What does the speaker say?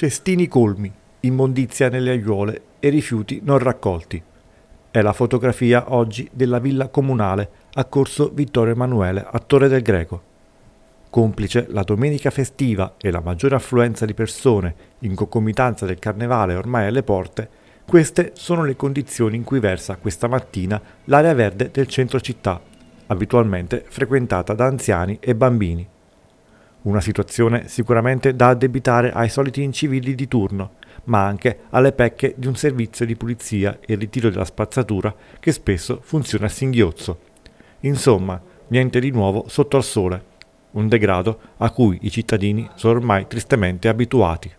Cestini colmi, immondizia nelle aiuole e rifiuti non raccolti. È la fotografia oggi della villa comunale a Corso Vittorio Emanuele a Torre del Greco. Complice la domenica festiva e la maggiore affluenza di persone in concomitanza del carnevale ormai alle porte, queste sono le condizioni in cui versa questa mattina l'area verde del centro città, abitualmente frequentata da anziani e bambini. Una situazione sicuramente da addebitare ai soliti incivili di turno, ma anche alle pecche di un servizio di pulizia e ritiro della spazzatura che spesso funziona a singhiozzo. Insomma, niente di nuovo sotto al sole, un degrado a cui i cittadini sono ormai tristemente abituati.